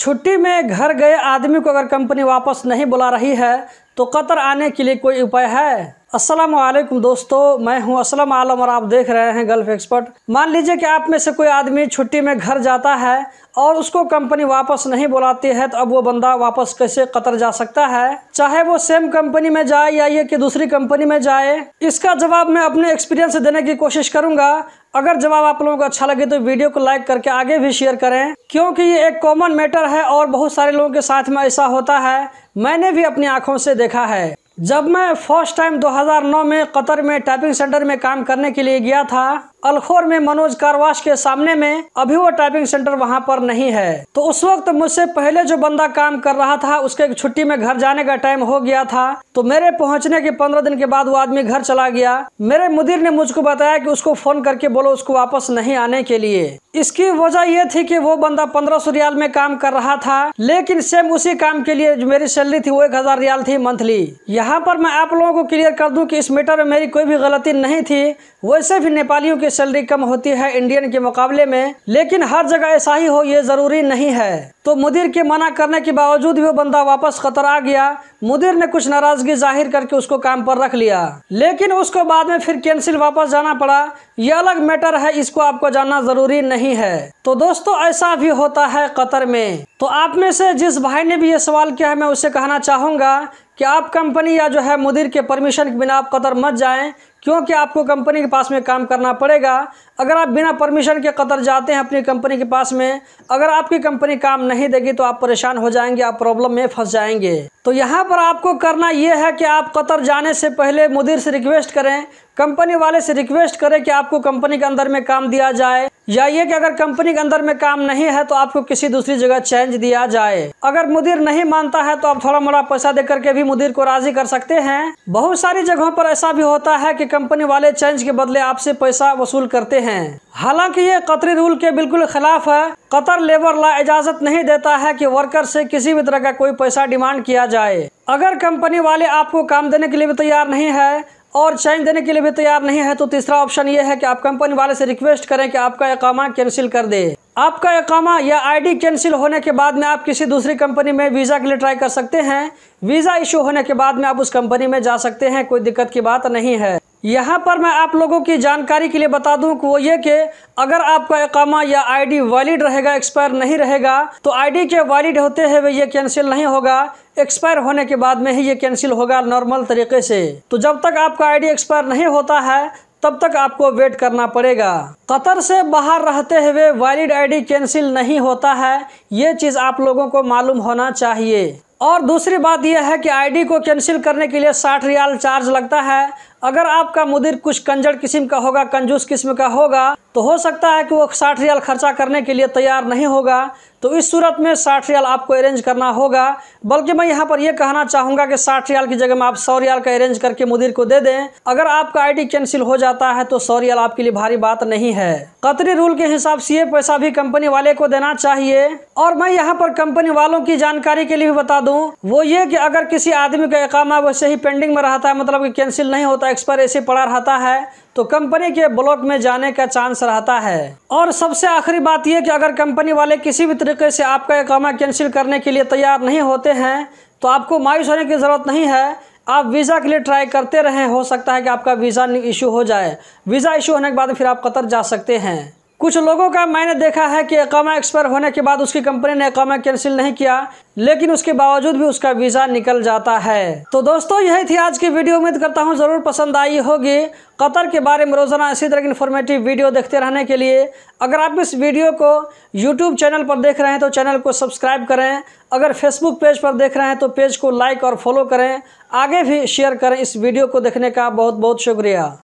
छुट्टी में घर गए आदमी को अगर कंपनी वापस नहीं बुला रही है तो कतर आने के लिए कोई उपाय है असलम वालेकुम दोस्तों मैं हूं असलम आलम और आप देख रहे हैं गल्फ एक्सपर्ट मान लीजिए कि आप में से कोई आदमी छुट्टी में घर जाता है और उसको कंपनी वापस नहीं बुलाती है तो अब वो बंदा वापस कैसे कतर जा सकता है चाहे वो सेम कंपनी में जाए या ये कि दूसरी कंपनी में जाए इसका जवाब मैं अपने एक्सपीरियंस से देने की कोशिश करूंगा अगर जवाब आप लोगों को अच्छा लगे तो वीडियो को लाइक करके आगे भी शेयर करें क्योंकि ये एक कॉमन मैटर है और बहुत सारे लोगों के साथ में ऐसा होता है मैंने भी अपनी आंखों से देखा है जब मैं फर्स्ट टाइम 2009 में कतर में टाइपिंग सेंटर में काम करने के लिए गया था अलखोर में मनोज कारवाश के सामने में अभी वो टाइपिंग सेंटर वहाँ पर नहीं है तो उस वक्त मुझसे पहले जो बंदा काम कर रहा था उसके छुट्टी में घर जाने का टाइम हो गया था तो मेरे पहुँचने के पंद्रह दिन के बाद वो आदमी घर चला गया मेरे मुदिर ने मुझको बताया कि उसको फोन करके बोलो उसको वापस नहीं आने के लिए इसकी वजह यह थी कि वो बंदा पंद्रह सौ रियाल में काम कर रहा था लेकिन सेम उसी काम के लिए जो मेरी सैलरी थी वो एक हजार रियाल थी मंथली यहाँ पर मैं आप लोगों को क्लियर कर दूं कि इस मैटर में मेरी कोई भी गलती नहीं थी वैसे भी नेपालियों के की सैलरी कम होती है इंडियन के मुकाबले में लेकिन हर जगह ऐसा ही हो ये ज़रूरी नहीं है तो मुदिर के मना करने के बावजूद भी वो बंदा वापस खतर आ गया मुदिर ने कुछ नाराज़गी जाहिर करके उसको काम पर रख लिया लेकिन उसको बाद में फिर कैंसिल वापस जाना पड़ा ये अलग मैटर है इसको आपको जानना ज़रूरी नहीं है तो दोस्तों ऐसा भी होता है कतर में तो आप में से जिस भाई ने भी ये सवाल किया है मैं उसे कहना चाहूंगा कि आप कंपनी या जो है मुदिर के परमिशन के बिना आप कतर मत जाएं क्योंकि आपको कंपनी के पास में काम करना पड़ेगा अगर आप बिना परमिशन के कतर जाते हैं अपनी कंपनी के पास में अगर आपकी कंपनी काम नहीं देगी तो आप परेशान हो जाएंगे आप प्रॉब्लम में फंस जाएंगे तो यहाँ पर आपको करना यह है कि आप कतर जाने से पहले मुदिर से रिक्वेस्ट करें कंपनी वाले से रिक्वेस्ट करें कि आपको कंपनी के अंदर में काम दिया जाए या ये कि अगर कंपनी के अंदर में काम नहीं है तो आपको किसी दूसरी जगह चेंज दिया जाए अगर मुदिर नहीं मानता है तो आप थोड़ा मोड़ा पैसा दे करके भी मुदिर को राजी कर सकते हैं बहुत सारी जगहों पर ऐसा भी होता है कि कंपनी वाले चेंज के बदले आपसे पैसा वसूल करते हैं हालांकि ये कतरी रूल के बिल्कुल खिलाफ है कतर लेबर ला इजाज़त नहीं देता है कि वर्कर से किसी भी तरह का कोई पैसा डिमांड किया जाए अगर कंपनी वाले आपको काम देने के लिए भी तैयार नहीं है और चेंज देने के लिए भी तैयार नहीं है तो तीसरा ऑप्शन ये है कि आप कंपनी वाले से रिक्वेस्ट करें कि आपका एकामा कैंसिल कर दे आपका एकामा या आईडी कैंसिल होने के बाद में आप किसी दूसरी कंपनी में वीज़ा के लिए ट्राई कर सकते हैं वीज़ा इशू होने के बाद में आप उस कंपनी में जा सकते हैं कोई दिक्कत की बात नहीं है यहाँ पर मैं आप लोगों की जानकारी के लिए बता दूँ कि वो ये कि अगर आपका एकामा या आईडी वैलिड रहेगा एक्सपायर नहीं रहेगा तो आईडी के वैलिड होते हुए ये कैंसिल नहीं होगा एक्सपायर होने के बाद में ही ये कैंसिल होगा नॉर्मल तरीके से तो जब तक आपका आईडी एक्सपायर नहीं होता है तब तक आपको वेट करना पड़ेगा कतर से बाहर रहते हुए वैलिड आई कैंसिल नहीं होता है ये चीज़ आप लोगों को मालूम होना चाहिए और दूसरी बात यह है कि आईडी को कैंसिल करने के लिए साठ रियाल चार्ज लगता है अगर आपका मुदिर कुछ कंजड़ किस्म का होगा कंजूस किस्म का होगा तो हो सकता है कि वो साठ रियाल खर्चा करने के लिए तैयार नहीं होगा तो इस सूरत में साठ रियाल आपको अरेंज करना होगा बल्कि मैं यहाँ पर यह कहना चाहूँगा कि साठ रियाल की जगह में आप सौ रियाल का अरेंज करके मुदिर को दे दें अगर आपका आईडी कैंसिल हो जाता है तो सौ रियाल आपके लिए भारी बात नहीं है कतरी रूल के हिसाब से ये पैसा भी कंपनी वाले को देना चाहिए और मैं यहाँ पर कंपनी वालों की जानकारी के लिए भी बता दूँ वो ये कि अगर किसी आदमी का एक वैसे ही पेंडिंग में रहता है मतलब कि कैंसिल नहीं होता एक्सपायर ऐसे पड़ा रहता है तो कंपनी के ब्लॉक में जाने का चांस रहता है और सबसे आखिरी बात यह कि अगर कंपनी वाले किसी भी तरीके से आपका इकामा कैंसिल करने के लिए तैयार नहीं होते हैं तो आपको मायूस होने की ज़रूरत नहीं है आप वीज़ा के लिए ट्राई करते रहें हो सकता है कि आपका वीज़ा इशू हो जाए वीज़ा इशू होने के बाद फिर आप कतर जा सकते हैं कुछ लोगों का मैंने देखा है कि एकामा एक्सपायर होने के बाद उसकी कंपनी ने एकामा कैंसिल नहीं किया लेकिन उसके बावजूद भी उसका वीज़ा निकल जाता है तो दोस्तों यही थी आज की वीडियो उम्मीद करता हूँ ज़रूर पसंद आई होगी कतर के बारे में रोज़ाना इसी तरह की इन्फॉर्मेटिव वीडियो देखते रहने के लिए अगर आप इस वीडियो को यूट्यूब चैनल पर देख रहे हैं तो चैनल को सब्सक्राइब करें अगर फेसबुक पेज पर देख रहे हैं तो पेज को लाइक और फॉलो करें आगे भी शेयर करें इस वीडियो को देखने का बहुत बहुत शुक्रिया